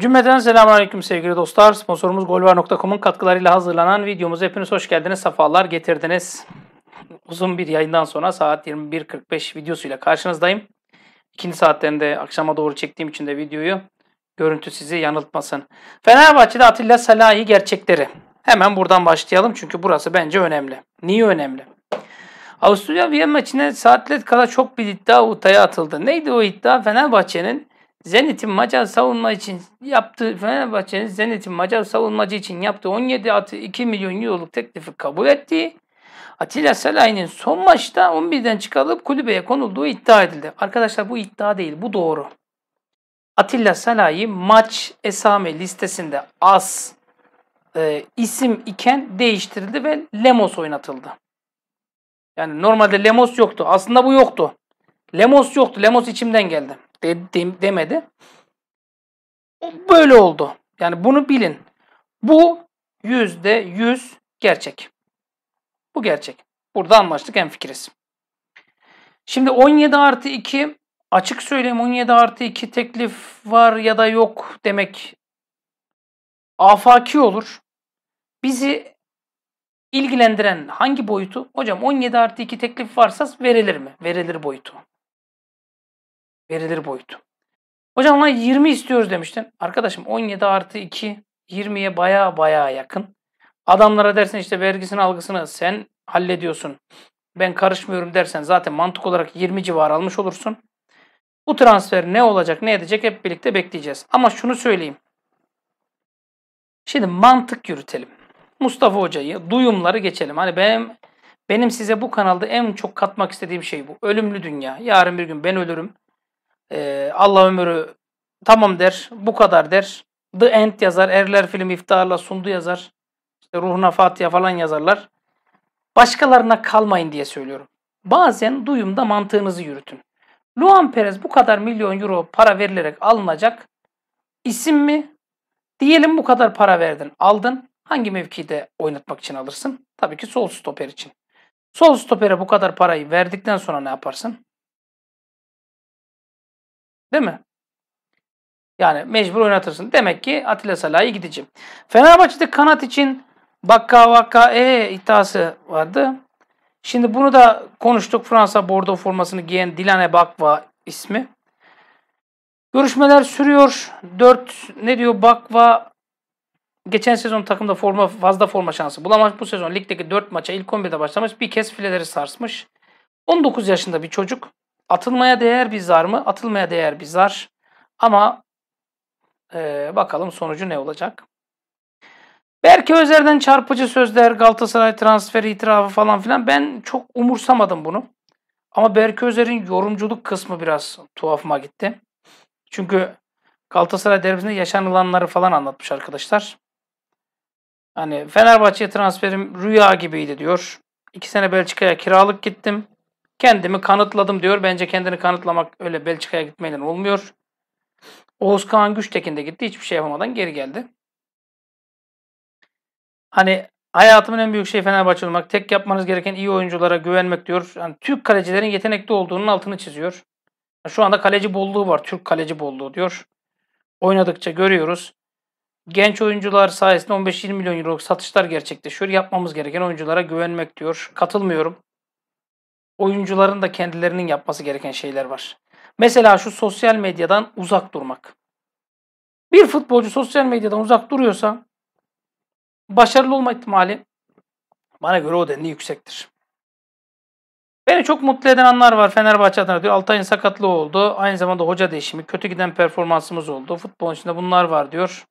Cümleten selamünaleyküm sevgili dostlar. Sponsorumuz golvar.com'un katkılarıyla hazırlanan videomuz hepiniz hoş geldiniz, sefalar getirdiniz. Uzun bir yayından sonra saat 21.45 videosuyla karşınızdayım. İkinci saatlerinde akşama doğru çektiğim için de videoyu görüntü sizi yanıltmasın. Fenerbahçe'de Atilla Salahi gerçekleri. Hemen buradan başlayalım çünkü burası bence önemli. Niye önemli? Avusturya Viyana maçına saatlet kala çok bir iddia ortaya atıldı. Neydi o iddia? Fenerbahçe'nin Zenit'in Macar savunma için yaptığı Fenerbahçe'nin Zenit'in Macar savunmacı için yaptığı 17 atı 2 milyon euroluk teklifi kabul ettiği Atilla Salahin'in son maçta 11'den çıkarılıp kulübeye konulduğu iddia edildi. Arkadaşlar bu iddia değil bu doğru. Atilla Salahi maç esame listesinde az e, isim iken değiştirildi ve Lemos oynatıldı. Yani normalde Lemos yoktu. Aslında bu yoktu. Lemos yoktu. Lemos içimden geldi de, de, demedi. Eh. Böyle oldu. Yani bunu bilin. Bu yüzde yüz gerçek. Bu gerçek. Burada anlaştık en fikiriz. Şimdi 17 artı 2 açık söyleyeyim 17 artı 2 teklif var ya da yok demek afaki olur. Bizi ilgilendiren hangi boyutu? Hocam 17 artı 2 teklif varsa verilir mi? Verilir boyutu verilir boyutu. Hocam lan 20 istiyoruz demiştin. Arkadaşım 17 artı 2 20'ye baya baya yakın. Adamlara dersin işte vergisini algısını sen hallediyorsun. Ben karışmıyorum dersen zaten mantık olarak 20 civarı almış olursun. Bu transfer ne olacak ne edecek hep birlikte bekleyeceğiz. Ama şunu söyleyeyim. Şimdi mantık yürütelim. Mustafa Hoca'yı, duyumları geçelim. Hani benim benim size bu kanalda en çok katmak istediğim şey bu. Ölümlü dünya. Yarın bir gün ben ölürüm. Ee, Allah ömürü tamam der, bu kadar der. The End yazar, Erler film iftiharla sundu yazar. İşte ruhuna Fatiha falan yazarlar. Başkalarına kalmayın diye söylüyorum. Bazen duyumda mantığınızı yürütün. Luan Perez bu kadar milyon euro para verilerek alınacak isim mi? Diyelim bu kadar para verdin, aldın. Hangi mevkide oynatmak için alırsın? Tabii ki sol stoper için. Sol stopere bu kadar parayı verdikten sonra ne yaparsın? Değil mi? Yani mecbur oynatırsın. Demek ki Atilla Salah'ı gideceğim. Fenerbahçe'de kanat için Bakka Vakka E iddiası vardı. Şimdi bunu da konuştuk. Fransa Bordeaux formasını giyen Dilane Bakva ismi. Görüşmeler sürüyor. 4 ne diyor Bakva geçen sezon takımda forma fazla forma şansı bulamamış. Bu sezon ligdeki 4 maça ilk 11'de başlamış. Bir kez fileleri sarsmış. 19 yaşında bir çocuk. Atılmaya değer bir zar mı? Atılmaya değer bir zar. Ama e, bakalım sonucu ne olacak? Belki Özer'den çarpıcı sözler, Galatasaray transferi itirafı falan filan. Ben çok umursamadım bunu. Ama Berke Özer'in yorumculuk kısmı biraz tuhafıma gitti. Çünkü Galatasaray derbisinde yaşanılanları falan anlatmış arkadaşlar. Hani Fenerbahçe'ye transferim rüya gibiydi diyor. İki sene Belçika'ya kiralık gittim. Kendimi kanıtladım diyor. Bence kendini kanıtlamak öyle Belçika'ya gitmeyle olmuyor. Oğuz Kağan Güçtekin de gitti. Hiçbir şey yapamadan geri geldi. Hani hayatımın en büyük şeyi Fenerbahçe olmak. Tek yapmanız gereken iyi oyunculara güvenmek diyor. Yani Türk kalecilerin yetenekli olduğunun altını çiziyor. Şu anda kaleci bolluğu var. Türk kaleci bolluğu diyor. Oynadıkça görüyoruz. Genç oyuncular sayesinde 15-20 milyon euroluk satışlar gerçekleşiyor. Yapmamız gereken oyunculara güvenmek diyor. Katılmıyorum oyuncuların da kendilerinin yapması gereken şeyler var. Mesela şu sosyal medyadan uzak durmak. Bir futbolcu sosyal medyadan uzak duruyorsa başarılı olma ihtimali bana göre o denli yüksektir. Beni çok mutlu eden anlar var Fenerbahçe adına diyor. Altay'ın sakatlığı oldu. Aynı zamanda hoca değişimi, kötü giden performansımız oldu. Futbolun içinde bunlar var diyor.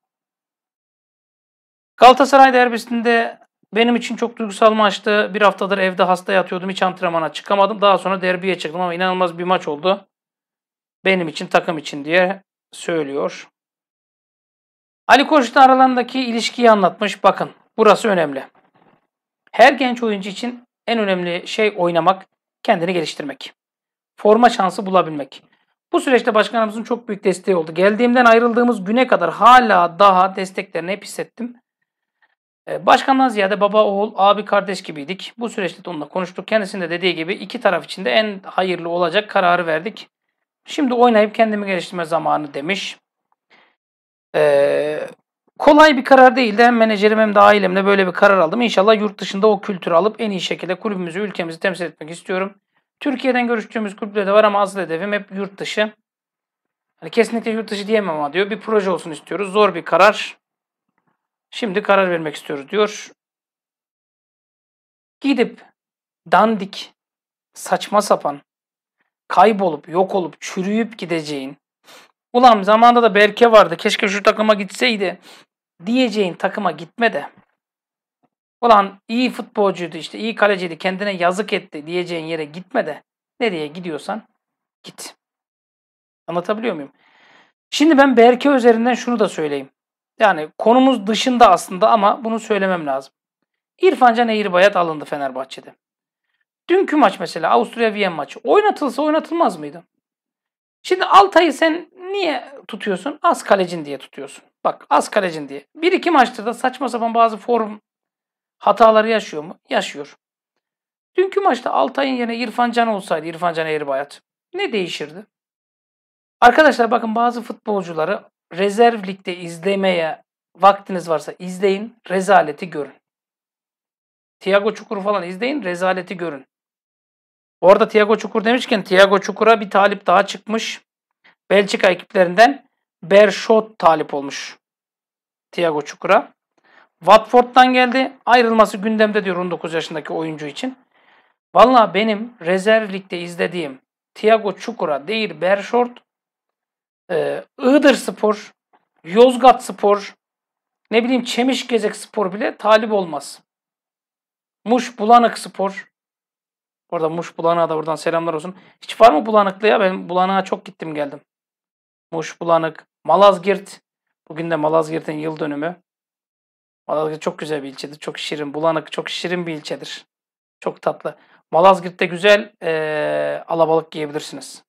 Galatasaray derbisinde benim için çok duygusal maçtı. Bir haftadır evde hasta yatıyordum. Hiç antrenmana çıkamadım. Daha sonra derbiye çıktım ama inanılmaz bir maç oldu. Benim için, takım için diye söylüyor. Ali Koç'la aralarındaki ilişkiyi anlatmış. Bakın burası önemli. Her genç oyuncu için en önemli şey oynamak, kendini geliştirmek. Forma şansı bulabilmek. Bu süreçte başkanımızın çok büyük desteği oldu. Geldiğimden ayrıldığımız güne kadar hala daha desteklerini hep hissettim. Ee, başkandan ziyade baba, oğul, abi, kardeş gibiydik. Bu süreçte onunla konuştuk. Kendisinde dediği gibi iki taraf için de en hayırlı olacak kararı verdik. Şimdi oynayıp kendimi geliştirme zamanı demiş. Ee, kolay bir karar değildi. Hem menajerim hem de ailemle böyle bir karar aldım. İnşallah yurt dışında o kültürü alıp en iyi şekilde kulübümüzü, ülkemizi temsil etmek istiyorum. Türkiye'den görüştüğümüz kulüpler de var ama asıl hedefim hep yurt dışı. Hani kesinlikle yurt dışı diyemem ama diyor. Bir proje olsun istiyoruz. Zor bir karar. Şimdi karar vermek istiyoruz diyor. Gidip dandik, saçma sapan, kaybolup, yok olup, çürüyüp gideceğin, ulan zamanda da Berke vardı keşke şu takıma gitseydi diyeceğin takıma gitme de. Ulan iyi futbolcuydu işte, iyi kaleciydi, kendine yazık etti diyeceğin yere gitme de. Nereye gidiyorsan git. Anlatabiliyor muyum? Şimdi ben Berke üzerinden şunu da söyleyeyim. Yani konumuz dışında aslında ama bunu söylemem lazım. İrfancan Eğirbayat alındı Fenerbahçe'de. Dünkü maç mesela Avusturya Viyen maçı oynatılsa oynatılmaz mıydı? Şimdi Altay'ı sen niye tutuyorsun? Az kalecin diye tutuyorsun. Bak az kalecin diye. Bir iki maçta da saçma sapan bazı form hataları yaşıyor mu? Yaşıyor. Dünkü maçta Altay'ın yerine İrfancan olsaydı İrfancan Can Eğirbayat ne değişirdi? Arkadaşlar bakın bazı futbolcuları Rezerv Lig'de izlemeye vaktiniz varsa izleyin, rezaleti görün. Tiago Çukur falan izleyin, rezaleti görün. Orada arada Tiago Çukur demişken Tiago Çukur'a bir talip daha çıkmış. Belçika ekiplerinden Bershot talip olmuş Tiago Çukur'a. Watford'dan geldi. Ayrılması gündemde diyor 19 yaşındaki oyuncu için. Valla benim rezervlikte izlediğim Tiago Çukur'a değil Bershot e, Iğdır Spor, Yozgat Spor, ne bileyim Çemiş Gezek Spor bile talip olmaz. Muş Bulanık Spor. Orada Muş Bulanık'a da buradan selamlar olsun. Hiç var mı Bulanıklı ya? Ben Bulanık'a çok gittim geldim. Muş Bulanık, Malazgirt. Bugün de Malazgirt'in yıl dönümü. Malazgirt çok güzel bir ilçedir. Çok şirin. Bulanık çok şirin bir ilçedir. Çok tatlı. Malazgirt'te güzel ee, alabalık yiyebilirsiniz.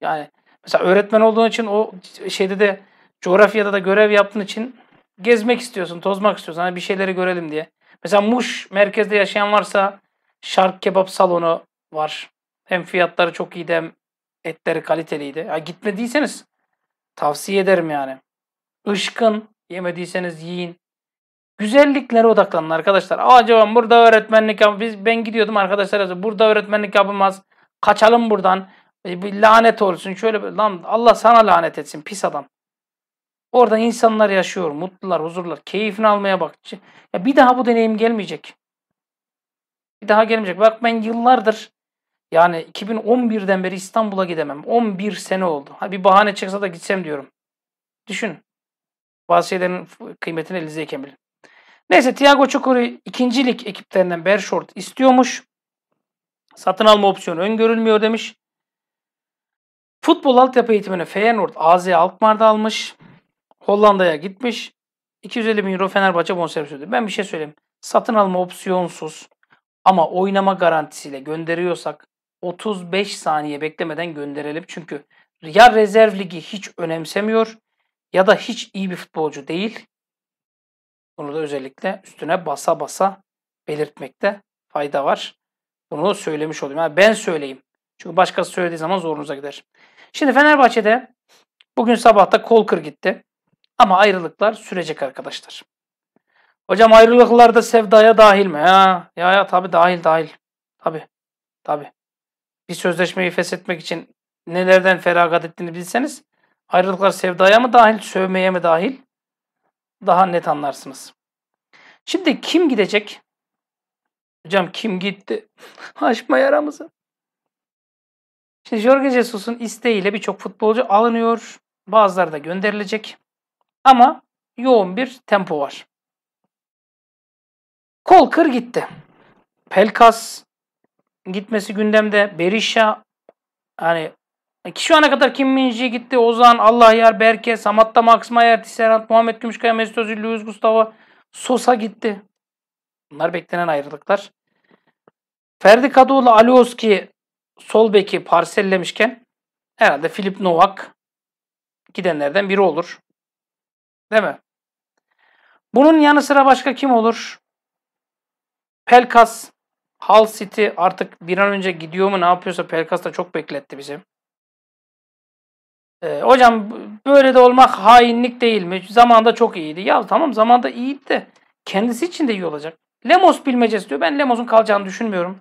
Yani Mesela öğretmen olduğun için o şeyde de coğrafyada da görev yaptığın için gezmek istiyorsun, tozmak istiyorsun. Hani bir şeyleri görelim diye. Mesela Muş merkezde yaşayan varsa Şark Kebap Salonu var. Hem fiyatları çok iyiydi hem etleri kaliteliydi. Ya gitmediyseniz tavsiye ederim yani. Işkın yemediyseniz yiyin. Güzelliklere odaklanın arkadaşlar. Acaba burada öğretmenlik yap biz ben gidiyordum arkadaşlar burada öğretmenlik yapılmaz. Kaçalım buradan. E, bir lanet olsun şöyle böyle lan Allah sana lanet etsin pis adam. Orada insanlar yaşıyor, mutlular, huzurlar, keyfini almaya bak. Ya bir daha bu deneyim gelmeyecek. Bir daha gelmeyecek. Bak ben yıllardır yani 2011'den beri İstanbul'a gidemem. 11 sene oldu. Ha bir bahane çıksa da gitsem diyorum. Düşün. Bazı kıymetini elinizdeyken bilin. Neyse Thiago Çukuri ikincilik lig ekiplerinden Bershort istiyormuş. Satın alma opsiyonu öngörülmüyor demiş. Futbol altyapı eğitimini Feyenoord AZ Alkmaar'da almış. Hollanda'ya gitmiş. 250 bin euro Fenerbahçe bonservis ödedi. Ben bir şey söyleyeyim. Satın alma opsiyonsuz ama oynama garantisiyle gönderiyorsak 35 saniye beklemeden gönderelim. Çünkü ya rezerv ligi hiç önemsemiyor ya da hiç iyi bir futbolcu değil. Bunu da özellikle üstüne basa basa belirtmekte fayda var. Bunu söylemiş olayım. Yani ben söyleyeyim. Çünkü başkası söylediği zaman zorunuza gider. Şimdi Fenerbahçe'de bugün sabahta kol kır gitti. Ama ayrılıklar sürecek arkadaşlar. Hocam ayrılıklar da sevdaya dahil mi? Ha, ya ya tabii dahil dahil. Tabii. Tabii. Bir sözleşmeyi feshetmek için nelerden feragat ettiğini bilseniz ayrılıklar sevdaya mı dahil, sövmeye mi dahil? Daha net anlarsınız. Şimdi kim gidecek? Hocam kim gitti? Açma yaramızı. Şimdi Jorge Jesus'un isteğiyle birçok futbolcu alınıyor. Bazıları da gönderilecek. Ama yoğun bir tempo var. Kol kır gitti. Pelkas gitmesi gündemde. Berisha hani ki şu ana kadar Kim Minji gitti. Ozan, Allah Yar, Berke, Samatta, Max Mayer, Tisserant, Muhammed Gümüşkaya, Mesut Özil, Luis Gustavo, Sosa gitti. Bunlar beklenen ayrılıklar. Ferdi Kadıoğlu, Alioski sol beki parsellemişken herhalde Filip Novak gidenlerden biri olur. Değil mi? Bunun yanı sıra başka kim olur? Pelkas, Hull City artık bir an önce gidiyor mu ne yapıyorsa Pelkas da çok bekletti bizi. Ee, hocam böyle de olmak hainlik değil mi? Zamanda çok iyiydi. Ya tamam zamanda iyiydi de kendisi için de iyi olacak. Lemos bilmecesi diyor. Ben Lemos'un kalacağını düşünmüyorum.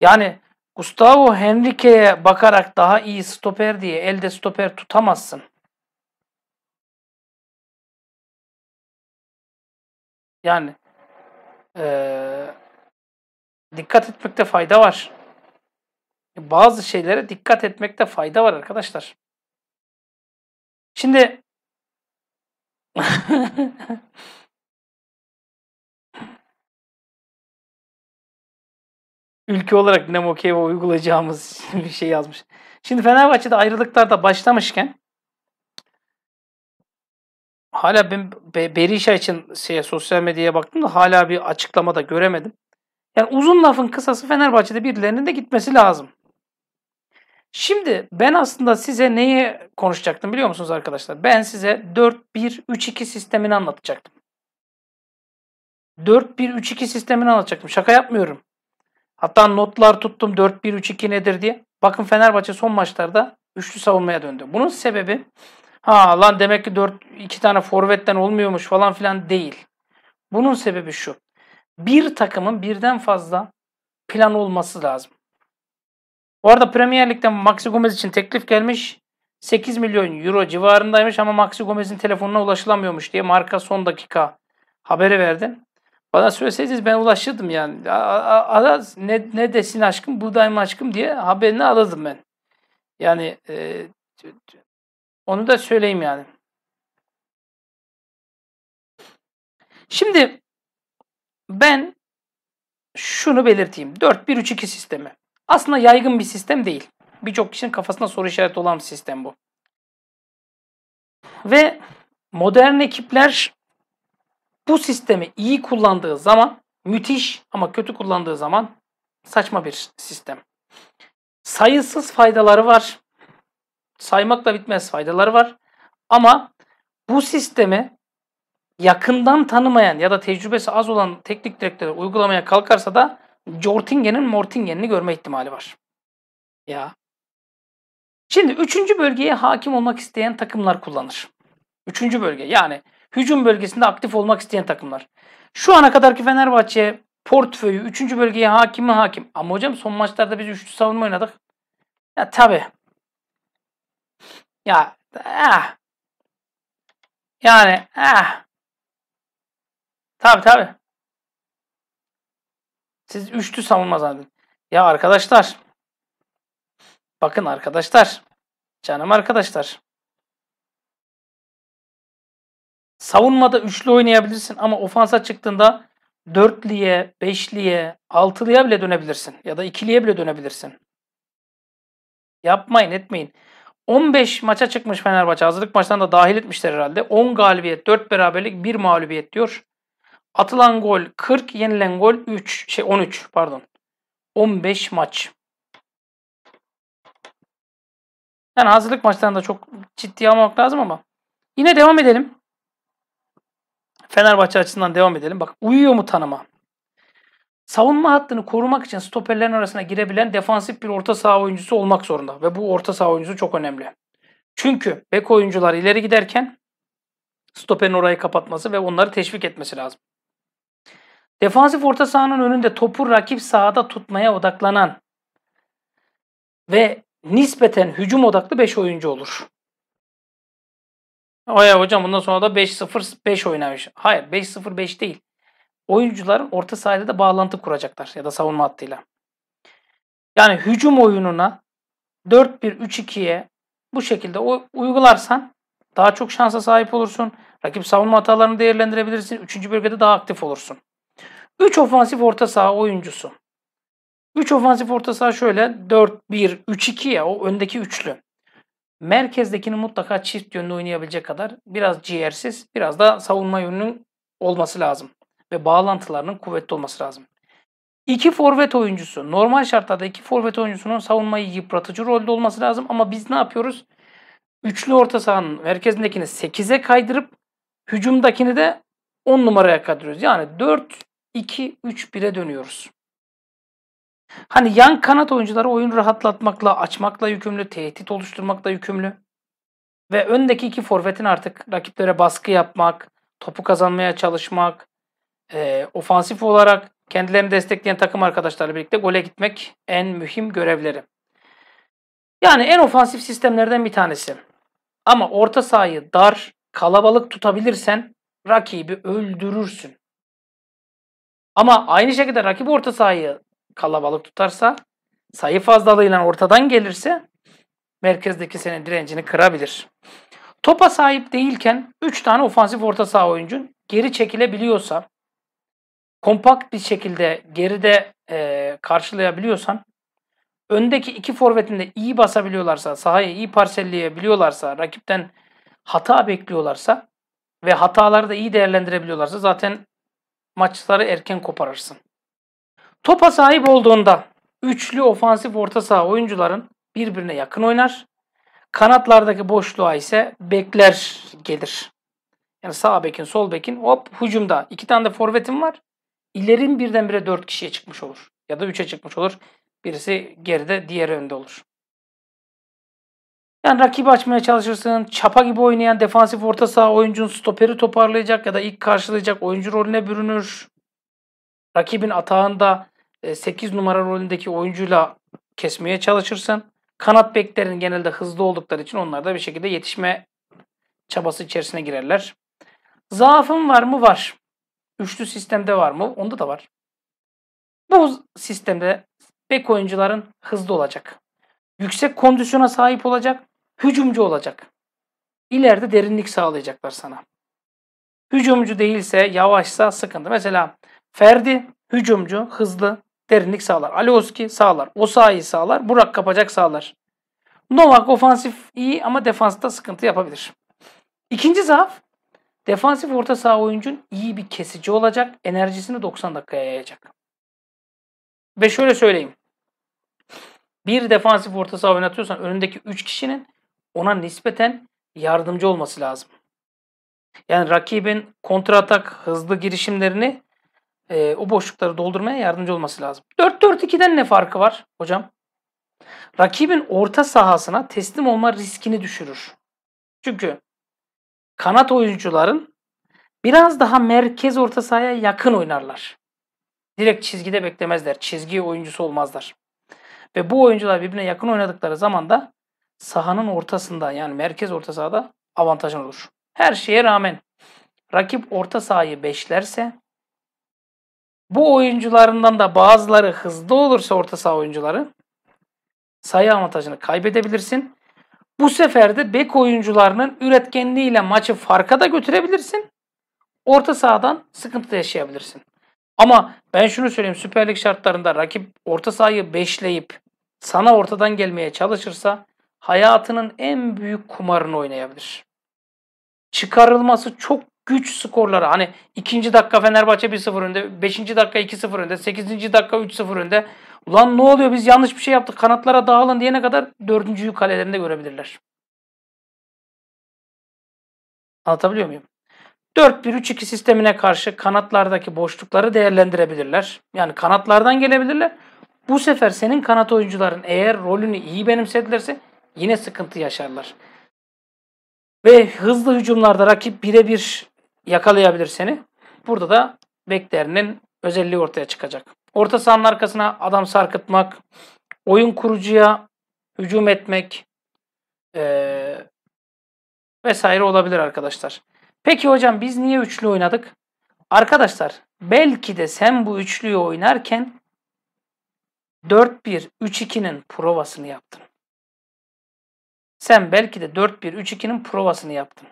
Yani Gustavo Henrique'ye bakarak daha iyi stoper diye elde stoper tutamazsın. Yani ee, dikkat etmekte fayda var. Bazı şeylere dikkat etmekte fayda var arkadaşlar. Şimdi ülke olarak Dinamo Kiev'e uygulayacağımız bir şey yazmış. Şimdi Fenerbahçe'de ayrılıklar da başlamışken hala ben Berisha için şeye, sosyal medyaya baktım da hala bir açıklama da göremedim. Yani uzun lafın kısası Fenerbahçe'de birilerinin de gitmesi lazım. Şimdi ben aslında size neyi konuşacaktım biliyor musunuz arkadaşlar? Ben size 4-1-3-2 sistemini anlatacaktım. 4-1-3-2 sistemini anlatacaktım. Şaka yapmıyorum. Hatta notlar tuttum 4-1-3-2 nedir diye. Bakın Fenerbahçe son maçlarda üçlü savunmaya döndü. Bunun sebebi ha lan demek ki 4 iki tane forvetten olmuyormuş falan filan değil. Bunun sebebi şu. Bir takımın birden fazla plan olması lazım. Bu arada Premier Lig'den Maxi Gomez için teklif gelmiş. 8 milyon euro civarındaymış ama Maxi Gomez'in telefonuna ulaşılamıyormuş diye marka son dakika haberi verdi. Bana söyleseydiniz ben ulaşırdım yani. Ara ne, ne desin aşkım buradayım aşkım diye haberini alırdım ben. Yani e, onu da söyleyeyim yani. Şimdi ben şunu belirteyim. 4-1-3-2 sistemi. Aslında yaygın bir sistem değil. Birçok kişinin kafasında soru işareti olan bir sistem bu. Ve modern ekipler bu sistemi iyi kullandığı zaman müthiş ama kötü kullandığı zaman saçma bir sistem. Sayısız faydaları var. Saymakla bitmez faydaları var. Ama bu sistemi yakından tanımayan ya da tecrübesi az olan teknik direktörü uygulamaya kalkarsa da Jortingen'in Mortingen'ini görme ihtimali var. Ya. Şimdi üçüncü bölgeye hakim olmak isteyen takımlar kullanır. Üçüncü bölge yani hücum bölgesinde aktif olmak isteyen takımlar. Şu ana kadarki Fenerbahçe portföyü 3. bölgeye hakim mi hakim? Ama hocam son maçlarda biz 3. savunma oynadık. Ya tabi. Ya eh. Yani eh. Tabi tabi. Siz üçlü savunma zaten. Ya arkadaşlar. Bakın arkadaşlar. Canım arkadaşlar. Savunmada üçlü oynayabilirsin ama ofansa çıktığında dörtlüye, beşliye, altılıya bile dönebilirsin. Ya da ikiliye bile dönebilirsin. Yapmayın etmeyin. 15 maça çıkmış Fenerbahçe. Hazırlık maçtan da dahil etmişler herhalde. 10 galibiyet, 4 beraberlik, 1 mağlubiyet diyor. Atılan gol 40, yenilen gol 3, şey 13 pardon. 15 maç. Yani hazırlık maçtan da çok ciddiye almak lazım ama. Yine devam edelim. Fenerbahçe açısından devam edelim. Bak uyuyor mu tanıma? Savunma hattını korumak için stoperlerin arasına girebilen defansif bir orta saha oyuncusu olmak zorunda. Ve bu orta saha oyuncusu çok önemli. Çünkü bek oyuncular ileri giderken stoperin orayı kapatması ve onları teşvik etmesi lazım. Defansif orta sahanın önünde topu rakip sahada tutmaya odaklanan ve nispeten hücum odaklı 5 oyuncu olur. Oya hocam bundan sonra da 5-0-5 oynamış. Hayır 5-0-5 değil. Oyuncuların orta sahada da bağlantı kuracaklar ya da savunma hattıyla. Yani hücum oyununa 4-1-3-2'ye bu şekilde uygularsan daha çok şansa sahip olursun. Rakip savunma hatalarını değerlendirebilirsin. Üçüncü bölgede daha aktif olursun. 3 ofansif orta saha oyuncusu. 3 ofansif orta saha şöyle 4-1-3-2 ya o öndeki üçlü. Merkezdekini mutlaka çift yönlü oynayabilecek kadar biraz ciğersiz, biraz da savunma yönünün olması lazım. Ve bağlantılarının kuvvetli olması lazım. İki forvet oyuncusu, normal şartlarda iki forvet oyuncusunun savunmayı yıpratıcı rolde olması lazım. Ama biz ne yapıyoruz? Üçlü orta sahanın merkezindekini 8'e kaydırıp hücumdakini de 10 numaraya kaydırıyoruz. Yani 4-2-3-1'e dönüyoruz. Hani yan kanat oyuncuları oyun rahatlatmakla, açmakla yükümlü, tehdit oluşturmakla yükümlü. Ve öndeki iki forvetin artık rakiplere baskı yapmak, topu kazanmaya çalışmak, e, ofansif olarak kendilerini destekleyen takım arkadaşlarıyla birlikte gole gitmek en mühim görevleri. Yani en ofansif sistemlerden bir tanesi. Ama orta sahayı dar, kalabalık tutabilirsen rakibi öldürürsün. Ama aynı şekilde rakip orta sahayı kalabalık tutarsa, sayı fazlalığıyla ortadan gelirse merkezdeki senin direncini kırabilir. Topa sahip değilken 3 tane ofansif orta saha oyuncun geri çekilebiliyorsa, kompakt bir şekilde geride e, karşılayabiliyorsan, öndeki iki forvetinde iyi basabiliyorlarsa, sahayı iyi parselleyebiliyorlarsa, rakipten hata bekliyorlarsa ve hataları da iyi değerlendirebiliyorlarsa zaten maçları erken koparırsın. Topa sahip olduğunda üçlü ofansif orta saha oyuncuların birbirine yakın oynar. Kanatlardaki boşluğa ise bekler gelir. Yani sağ bekin, sol bekin hop hücumda. iki tane de forvetim var. İlerin birdenbire dört kişiye çıkmış olur. Ya da üçe çıkmış olur. Birisi geride, diğeri önde olur. Yani rakibi açmaya çalışırsın. Çapa gibi oynayan defansif orta saha oyuncun stoperi toparlayacak ya da ilk karşılayacak oyuncu rolüne bürünür. Rakibin atağında 8 e, numara rolündeki oyuncuyla kesmeye çalışırsın. Kanat beklerin genelde hızlı oldukları için onlar da bir şekilde yetişme çabası içerisine girerler. Zaafın var mı? Var. Üçlü sistemde var mı? Onda da var. Bu sistemde bek oyuncuların hızlı olacak. Yüksek kondisyona sahip olacak. Hücumcu olacak. İleride derinlik sağlayacaklar sana. Hücumcu değilse, yavaşsa sıkıntı. Mesela Ferdi hücumcu, hızlı derinlik sağlar. Alioski sağlar. Osayi sağlar. Burak Kapacak sağlar. Novak ofansif iyi ama defansta sıkıntı yapabilir. İkinci zaaf defansif orta saha oyuncun iyi bir kesici olacak. Enerjisini 90 dakikaya yayacak. Ve şöyle söyleyeyim. Bir defansif orta saha oynatıyorsan önündeki 3 kişinin ona nispeten yardımcı olması lazım. Yani rakibin kontra hızlı girişimlerini e, o boşlukları doldurmaya yardımcı olması lazım. 4-4-2'den ne farkı var hocam? Rakibin orta sahasına teslim olma riskini düşürür. Çünkü kanat oyuncuların biraz daha merkez orta sahaya yakın oynarlar. Direkt çizgide beklemezler. Çizgi oyuncusu olmazlar. Ve bu oyuncular birbirine yakın oynadıkları zaman da sahanın ortasında yani merkez orta sahada avantajın olur. Her şeye rağmen rakip orta sahayı beşlerse bu oyuncularından da bazıları hızlı olursa orta saha oyuncuları sayı avantajını kaybedebilirsin. Bu sefer de bek oyuncularının üretkenliğiyle maçı farka da götürebilirsin. Orta sahadan sıkıntı yaşayabilirsin. Ama ben şunu söyleyeyim Süper Lig şartlarında rakip orta sahayı beşleyip sana ortadan gelmeye çalışırsa hayatının en büyük kumarını oynayabilir. Çıkarılması çok güç skorları. Hani ikinci dakika Fenerbahçe 1-0 önde, beşinci dakika 2-0 önde, sekizinci dakika 3-0 önde. Ulan ne oluyor biz yanlış bir şey yaptık kanatlara dağılın diyene kadar dördüncüyü kalelerinde görebilirler. Anlatabiliyor muyum? 4-1-3-2 sistemine karşı kanatlardaki boşlukları değerlendirebilirler. Yani kanatlardan gelebilirler. Bu sefer senin kanat oyuncuların eğer rolünü iyi benimsedilerse yine sıkıntı yaşarlar. Ve hızlı hücumlarda rakip birebir yakalayabilir seni. Burada da beklerinin özelliği ortaya çıkacak. Orta sahanın arkasına adam sarkıtmak, oyun kurucuya hücum etmek e, vesaire olabilir arkadaşlar. Peki hocam biz niye üçlü oynadık? Arkadaşlar belki de sen bu üçlüyü oynarken 4-1-3-2'nin provasını yaptın. Sen belki de 4-1-3-2'nin provasını yaptın.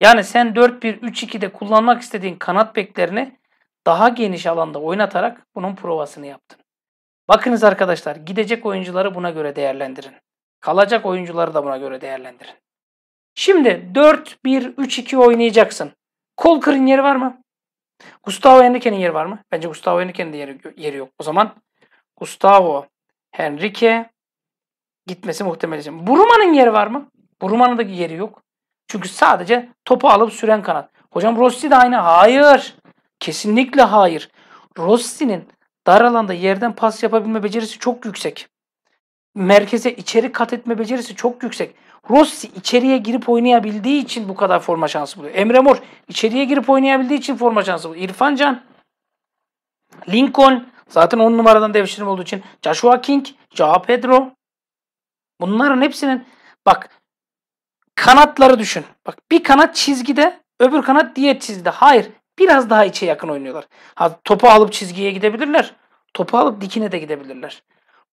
Yani sen 4-1-3-2'de kullanmak istediğin kanat beklerini daha geniş alanda oynatarak bunun provasını yaptın. Bakınız arkadaşlar gidecek oyuncuları buna göre değerlendirin. Kalacak oyuncuları da buna göre değerlendirin. Şimdi 4-1-3-2 oynayacaksın. Kolkır'ın yeri var mı? Gustavo Henrique'nin yeri var mı? Bence Gustavo Henrique'nin de yeri, yeri yok. O zaman Gustavo Henrique gitmesi muhtemel. Buruma'nın yeri var mı? Buruma'nın da yeri yok. Çünkü sadece topu alıp süren kanat. Hocam Rossi de aynı. Hayır. Kesinlikle hayır. Rossi'nin dar alanda yerden pas yapabilme becerisi çok yüksek. Merkeze içeri kat etme becerisi çok yüksek. Rossi içeriye girip oynayabildiği için bu kadar forma şansı buluyor. Emre Mor içeriye girip oynayabildiği için forma şansı buluyor. İrfan Can, Lincoln zaten 10 numaradan devşirme olduğu için Joshua King, Joao Pedro bunların hepsinin bak Kanatları düşün. Bak bir kanat çizgide, öbür kanat diğer çizgide. Hayır, biraz daha içe yakın oynuyorlar. Ha, topu alıp çizgiye gidebilirler. Topu alıp dikine de gidebilirler.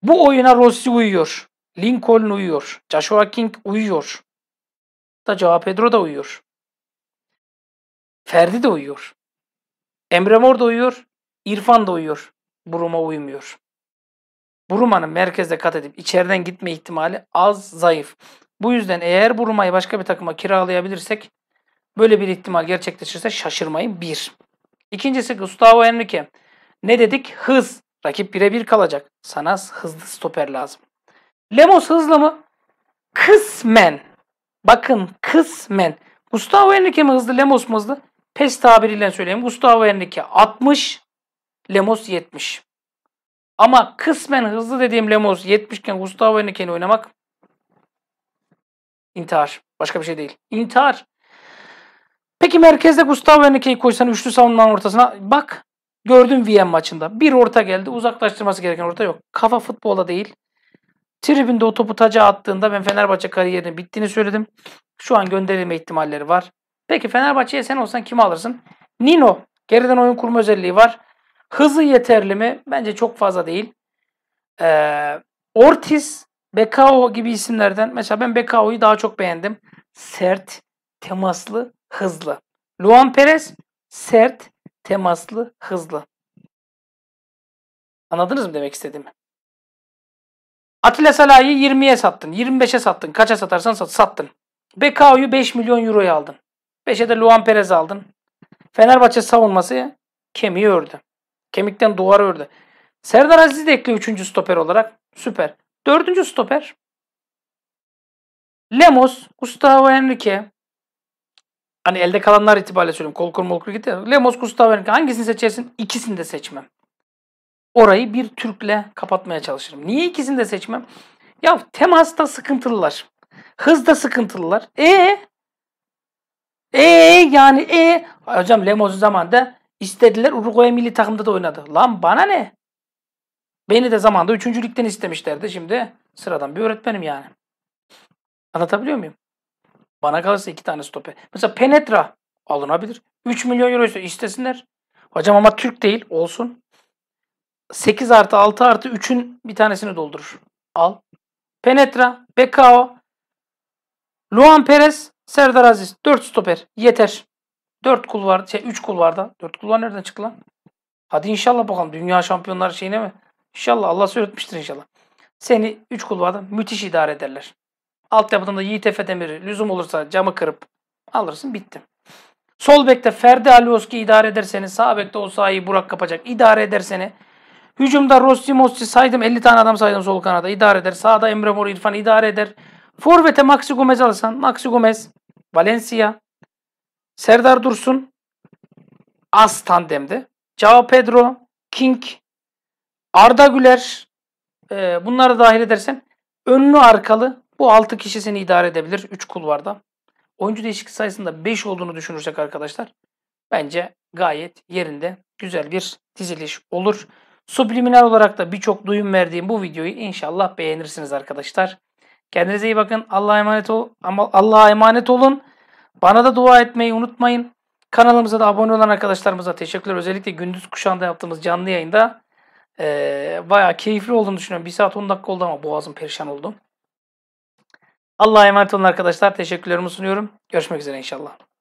Bu oyuna Rossi uyuyor. Lincoln uyuyor. Joshua King uyuyor. Da Joao Pedro da uyuyor. Ferdi de uyuyor. Emre Mor da uyuyor. İrfan da uyuyor. Buruma uymuyor. Buruma'nın merkeze kat edip içeriden gitme ihtimali az zayıf. Bu yüzden eğer Burma'yı başka bir takıma kiralayabilirsek böyle bir ihtimal gerçekleşirse şaşırmayın. Bir. İkincisi Gustavo Henrique. Ne dedik? Hız. Rakip birebir kalacak. Sana hızlı stoper lazım. Lemos hızlı mı? Kısmen. Bakın kısmen. Gustavo Henrique mi hızlı Lemos mu hızlı? Pes tabiriyle söyleyeyim. Gustavo Henrique 60, Lemos 70. Ama kısmen hızlı dediğim Lemos 70 iken Gustavo Henrique'ni oynamak İntihar. Başka bir şey değil. İntihar. Peki merkezde Gustavo Henrique'yi koysan üçlü savunmanın ortasına bak gördüm VM maçında. Bir orta geldi. Uzaklaştırması gereken orta yok. Kafa futbola değil. Tribünde o topu taca attığında ben Fenerbahçe kariyerinin bittiğini söyledim. Şu an gönderilme ihtimalleri var. Peki Fenerbahçe'ye sen olsan kimi alırsın? Nino. Geriden oyun kurma özelliği var. Hızı yeterli mi? Bence çok fazla değil. Ee, Ortiz Bekao gibi isimlerden mesela ben Bekao'yu daha çok beğendim. Sert, temaslı, hızlı. Luan Perez sert, temaslı, hızlı. Anladınız mı demek istediğimi? Atilla Salah'yı 20'ye sattın, 25'e sattın, kaça satarsan sat, sattın. Bekao'yu 5 milyon euroya aldın. 5'e de Luan Perez aldın. Fenerbahçe savunması kemiği ördü. Kemikten duvar ördü. Serdar Aziz de ekle 3. stoper olarak. Süper. Dördüncü stoper. Lemos, Gustavo Henrique. Hani elde kalanlar itibariyle söyleyeyim, kol Kolkur molkur gitti. Lemos, Gustavo Henrique. Hangisini seçersin? İkisini de seçmem. Orayı bir Türk'le kapatmaya çalışırım. Niye ikisini de seçmem? Ya temasta sıkıntılılar. Hızda sıkıntılılar. E e yani e hocam Lemos zamanında istediler Uruguay milli takımda da oynadı. Lan bana ne? Beni de zamanda üçüncülükten istemişlerdi. Şimdi sıradan bir öğretmenim yani. Anlatabiliyor muyum? Bana kalırsa iki tane stoper. Mesela Penetra alınabilir. 3 milyon euro istesinler. Hocam ama Türk değil. Olsun. 8 artı 6 artı 3'ün bir tanesini doldurur. Al. Penetra, Bekao, Luan Perez, Serdar Aziz. 4 stoper. Yeter. 4 kul var. Şey, 3 kul var da. 4 kul var nereden çıktı lan? Hadi inşallah bakalım. Dünya şampiyonları şeyine mi? İnşallah Allah söyletmiştir inşallah. Seni üç kulvada müthiş idare ederler. Altyapıdan da Yiğit Efe Demir'i lüzum olursa camı kırıp alırsın bitti. Sol bekte Ferdi Alioski idare eder seni. Sağ bekte Osayi Burak kapacak. idare eder seni. Hücumda Rossi Mossi saydım 50 tane adam saydım sol kanada idare eder. Sağda Emre Mor İrfan idare eder. Forvet'e Maxi Gomez alırsan Maxi Gomez, Valencia, Serdar Dursun az tandemde. Cao Pedro, King, Arda Güler e, bunları dahil edersen önlü arkalı bu 6 kişi seni idare edebilir 3 kulvarda. Oyuncu değişik sayısında 5 olduğunu düşünürsek arkadaşlar bence gayet yerinde güzel bir diziliş olur. Subliminal olarak da birçok duyum verdiğim bu videoyu inşallah beğenirsiniz arkadaşlar. Kendinize iyi bakın. Allah'a emanet ol. Allah'a emanet olun. Bana da dua etmeyi unutmayın. Kanalımıza da abone olan arkadaşlarımıza teşekkürler. Özellikle gündüz kuşağında yaptığımız canlı yayında e, bayağı keyifli olduğunu düşünüyorum. bir saat 10 dakika oldu ama boğazım perişan oldu. Allah'a emanet olun arkadaşlar. Teşekkürlerimi sunuyorum. Görüşmek üzere inşallah.